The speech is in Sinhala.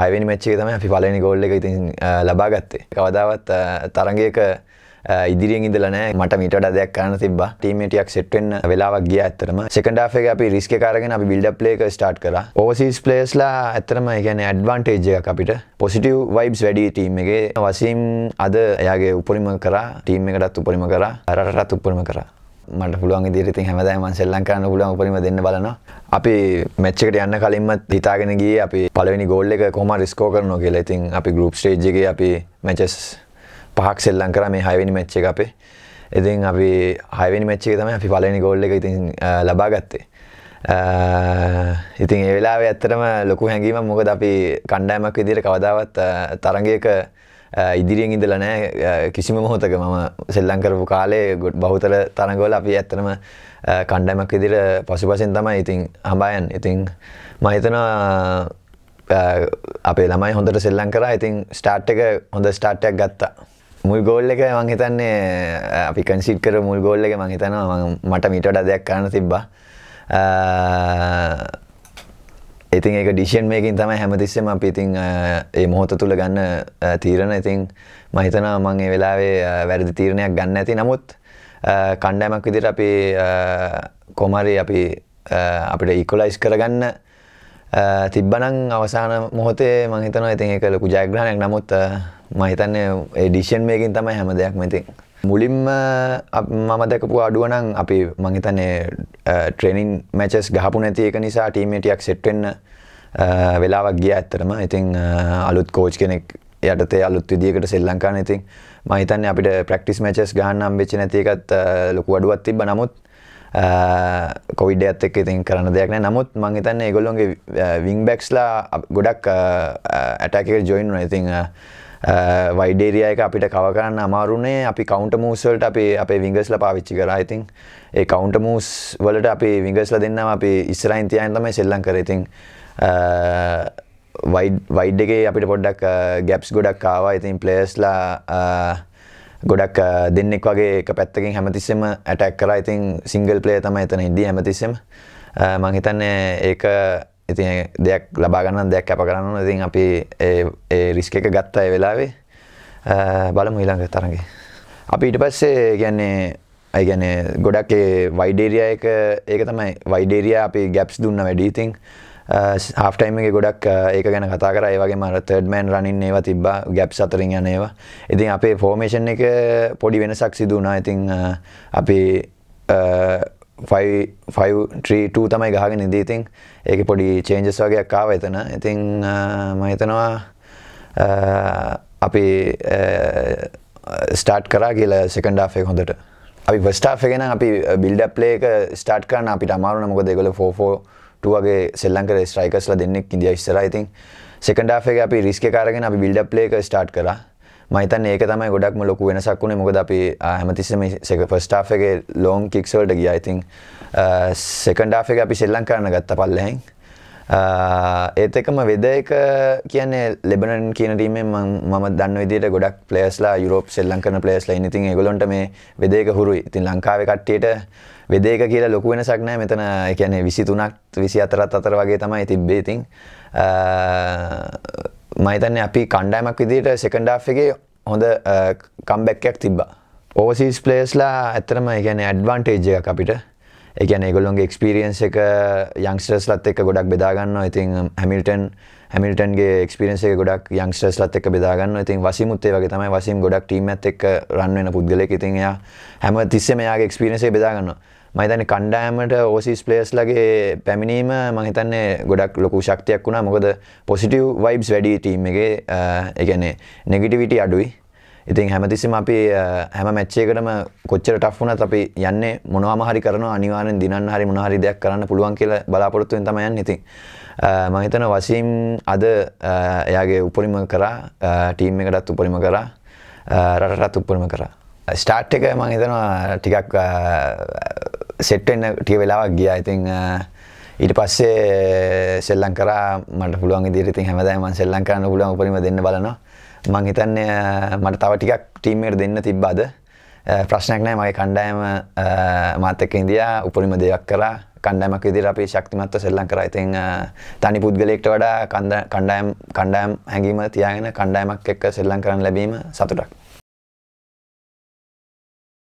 හයවැනි මච්චේ තම අපි පලනි ගෝල්ල එක ඉතින් ලබාගත්තේ කවදාවත් තරගයක ඉදිරියෙන් ඉදලනෑ මට මීට දෙයක් කරන්න තිබ ටීමටියක් සෙට්වෙන් වෙලාවක් ගිය ඇතරම සෙකන්ඩාේ අපි රිස්ක කාරගෙන අපි බිල්ඩ ලේක ස්ටාට් කර ඕසිස් පලේස්ලා ඇතරම ගැන ඇඩ්වන්ටේජය අපිට පොසිටව් වයිබ්ස් වැඩි ටීම් එකගේ වසීම් අද එයාගේ උපරිම කර ටීම් එකටත් උපරිම කර රටත් උපරිම කරා මට පුළුවන් ඉදිරිති හැමදෑ මන්සෙල්ලන් කරන්න පුලන් උපරිම දෙන්න බලන අපි මෙච්චකට යන්න කලින්මත් හිතාගෙනගේ අපි පලවෙනි ගෝල්ල එක කොම රිස්කෝ කරන කියලා ඉතින් අපි ගරුප් ටේජ්ගේ අපි මැචස් පහක් සෙල්ලන් කර මේ හයවෙනි මෙච්ච එක අපේ ඉතින් අපි හයවෙනි මෙච්චේ තම අපි පලනි ගෝල්ල එක ඉතින් ලබා ගත්තේ ඉතින් ඒ වෙලා ඇත්තරම ලොකු හැඟීම මොකද අපි කණ්ඩෑමක් විදිර කවදාවත් තරගයක ඉදිරියෙන් ඉඳලා නෑ කිසිම මොහොතක මම සෙල්ලම් කරපු කාලේ බහුතල තරඟවල අපි ඇත්තටම කණ්ඩායමක් විදිහට පසුපසෙන් තමයි ඉතින් හඹයන්. ඉතින් මම හිතනවා අපේ ළමයි හොඳට සෙල්ලම් කරා. ඉතින් ස්ටාර්ට් එක හොඳ ස්ටාර්ට් එකක් ගත්තා. මුල් ගෝල් එක මං හිතන්නේ අපි කන්සිඩ් කර මුල් ගෝල් එක මං හිතනවා මට මීට වඩා දෙයක් කරන්න තිබ්බා. ඉතින් ඒක ඩිෂන් මේකින් තමයි හැමතිස්සෙම අපි ඉතින් ඒ මොහොත තුළ ගන්න තීරණ ඉතින් මහිතනවා මං ඒ වෙලාවේ වැරදි තීරණයක් ගන්න ඇති නමුත් කණ්ඩෑමක් විදිට අපි කොමරි අපි අපිට ඉකොලයිස් කරගන්න තිබ්බනං අවසාන මොහොතේ මහිතනවා ඉතින් එක ලොකු ජයග්‍රහණයක් නමුත් මහිතන්නේ ඩිෂන් මේකින් තමයි හැම දෙයක් මෙතින් මුලින්ම මම දැකපු අඩුවනං අපි මහිතනේ ට්‍රේනින් මැචස් ගහපු නැති එක නිසා ටීමේටියක් සෙට්ටෙන්න්න වෙලාවක් ගිය ඇත්තරම ඉතිං අලුත් කෝච් කෙනෙක් යටතේ අලුත් විදිකට සෙල්ලංකාන ඉතින් මහිතන්න අපිට ප්‍රක්ටිස් මැචස් ගහන්නම් වෙච්ච නැතිකත් ලොකු අඩුවත් තිබ නමුත් කොවිඩ ඇත් එක් ඉතින් කරන දෙයක් නෑ නමුත් මංහිතන්න ඒගොල්ලොන්ගේ විං බැක්ස්ලා ගොඩක් ඇටක ජොයින් ඉතිං වයිඩේරිය එක අපිට කව කරන්න අමාරුනේ අපි කවුන්ට මූස්වලට අපි අපේ විංගස්ල පාවිච්චි කරා ඉතින් ඒ කවුන්ට මූස් වලට අපි විංගස්ල දෙන්නම අපි ඉස්සරහින් තියන් තමයි සෙල්ලම් කරේ ඉතින් වයිඩ් එකේ අපිට පොඩ්ඩක් ගැප්ස් ගොඩක් ආවා ඉතින් ප්ලේස්ලා ගොඩක් දෙන්නෙක් වගේ එක පැත්තකින් හැමතිස්සෙම ඇටැක් කරා ඉතින් සිංගල් ප්ලේ තමයි එතන හිදී හැමතිස්සෙම මං හිතන්නේ ඒක ඉති දෙයක් ලබාගන්න දෙයක් කැප කරන්න ඉතින් අපි රිස්ක එක ගත්ත ඇ වෙලාවේ බලමු ඊළඟ තරගේ. අපි ඉට පස්සේ ගැන්නේ ඇගැන ගොඩක් වයිඩේරිය එක ඒක තමයි වයිඩේරිය අපි ගැප්ස් දුන්න වැඩීතින් හාටයිම ගොඩක් ඒක ගැන කතා කර ඒවගේ මර තර්ඩමෑන් රනින් ඒවා තිබ ගැප් සතරින් යන ඒවා ඉතින් අපේ ෆෝර්මේෂන් එක පොඩි වෙනසක් සිදුනා ඉතිං අපි ෆට්‍රී තමයි ගහගෙන ඉදී ඉතින් ඒක පොඩි චේන්ජස් වගේ කාව එතන ඉතිං මහිතනවා අපි ස්ටාට් කරා කියල සෙකන්ඩාෆේ හොඳට අපි වස්ටාෆගෙන අපි බිල්ඩප් ලේක ස්ටාට් කරන අපිට අමාරුන මොකද ගොල ෆෝෆෝටුවගේ සෙල්ලංකර ස්ට්‍රයිකස්ල දෙන්නෙක් ඉදිය ස්තර ඉතින් සෙකන්ඩාෆේ අපි රිස්ක කාරගෙන අපි බිල්ඩප් ලේක ස්ටාට් කරා මහිතන් ඒක තමයි ගොඩක්ම ලොකු වෙනසක් වුණේ මොකද අපි හැමතිස්සෙම ෆස්ට් හාෆ් එකේ ලොන් කික්ස් වලට ගියා. ඉතින් සෙකන්ඩ් හාෆ් එක අපි සෙල්ලම් කරන්න ගත්තා පල්ලෙහෙන්. ඒත් එකම වෙද එක කියන්නේ ලෙබනන් කියන ටීමෙන් මම දන්න විදිහට ගොඩක් ප්ලේයර්ස්ලා යුරෝප් සෙල්ලම් කරන ප්ලේයර්ස්ලා ඉන්නේ. ඉතින් ඒගොල්ලන්ට මේ වෙද එක හුරුයි. ඉතින් ලංකාවේ කට්ටියට වෙදේක කියලා ලොකු වෙනසක් නෑ මෙතන කියන්නේ විසි තුනක් විසි අතරත් අතර වගේ තමයි තිබ්බේ ඉතින් මහිතන්න අපි කණ්ඩෑමක් විදිට සෙකන්ඩා්ගේ හොඳ කම්බැක්කයක් තිබ්බා ඕසිස් පලේස්ලා ඇතරම එකන ඇඩ්වන්ටේජය අපිට එකන ගොල්ොන්ගේ එක්ස්පිරියන්ස එක යංස්ටර්ස් ලත් එක ගොඩක් බෙදාගන්න ඉතින් හැමිල්ටන් හැමිල්ටන්ගේ එක්ස්පිරන්සේ ගොඩක් යංස්ටර්ස් ලත් එක බෙදාගන්න ඉතින් වසිමුත්තේ වගේ තමයි වසිම් ගොඩක් ටීම ඇත් එක රන්වෙන පුද්ගලෙක් ඉතින් එයා හැම තිස්සෙම යාගේ එක්ස්පිරන්සේ බෙදාගන්නවා මහිතන කණ්ඩෑමට ඕසිස් ප්ලේස් ලගේ පැමිණීම මහිතන්නේ ගොඩක් ලොකු ශක්තියක් වුණා මොකද පොසිටව් වයිබ්ස් වැඩි ටීම් එක එකනේ නෙගිටිවිට අඩුයි ඉතින් හැමතිසිම අපි හැම මැච්චේකටම කොච්චර ටක් වුණත් අපි යන්නේ මොනවා මහරි කරන අනිවාරෙන් දිනන්න හරි මොනහරි දෙයක් කරන්න පුළුවන් කියලා බලාපොරොත්තුවෙන් තමයි යන්නේ ඉතින් මම හිතන වසීම් අද එයාගේ උපරිම කරා ටීම් එකටත් උපරිම කරා රටටත් උපරිම කරා ස්ටාර්ට් එක මම හිතනවා ටිකක් සෙට්වෙන්න ටිය වෙලාවක් ගියා ඉතින් ඊට පස්සේ සෙල්ලං කරා මට පුළුවන් ඉදිරියට ඉතින් හැමදාම මම සෙල්ලං කරන්න පුළුවන් උපරිම දෙන්න බලනවා. මම හිතන්නේ මට තව ටිකක් ටීම් එකට දෙන්න තිබ්බාද ප්‍රශ්නයක් නෑ මගේ කණ්ඩායම මාත් එක්ක ඉඳියා උපරිම දෙයක් කරා කණ්ඩායමක් විදිහට අපි ශක්තිමත්ව සෙල්ලම් කරා. ඉතින් තනි පුද්ගලයෙක්ට වඩා කණ්ඩායම් කණ්ඩායම් හැඟීම තියාගෙන කණ්ඩායමක් එක්ක සෙල්ලම් කරන්න ලැබීම සතුටක්.